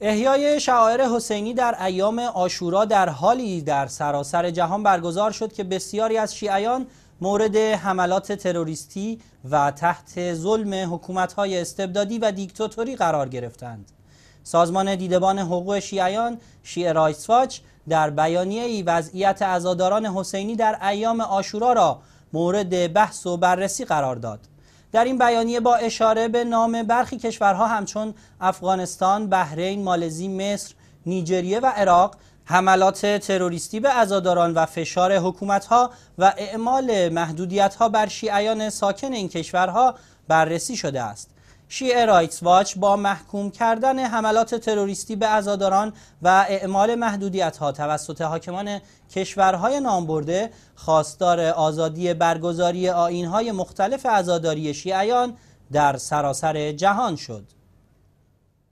احیای شعائر حسینی در ایام آشورا در حالی در سراسر جهان برگزار شد که بسیاری از شیعیان مورد حملات تروریستی و تحت ظلم حکومت‌های استبدادی و دیکتاتوری قرار گرفتند. سازمان دیدبان حقوق شیعیان شیعه رایسفاچ در بیانیه ای وضعیت ازاداران حسینی در ایام آشورا را مورد بحث و بررسی قرار داد. در این بیانیه با اشاره به نام برخی کشورها همچون افغانستان، بحرین، مالزی، مصر، نیجریه و عراق حملات تروریستی به ازاداران و فشار حکومتها و اعمال محدودیتها بر شیعیان ساکن این کشورها بررسی شده است شیعه رایتس واچ با محکوم کردن حملات تروریستی به عزاداران و اعمال محدودیت ها توسط حاکمان کشورهای نامبرده خواستار آزادی برگزاری آین مختلف عزاداری شیعیان در سراسر جهان شد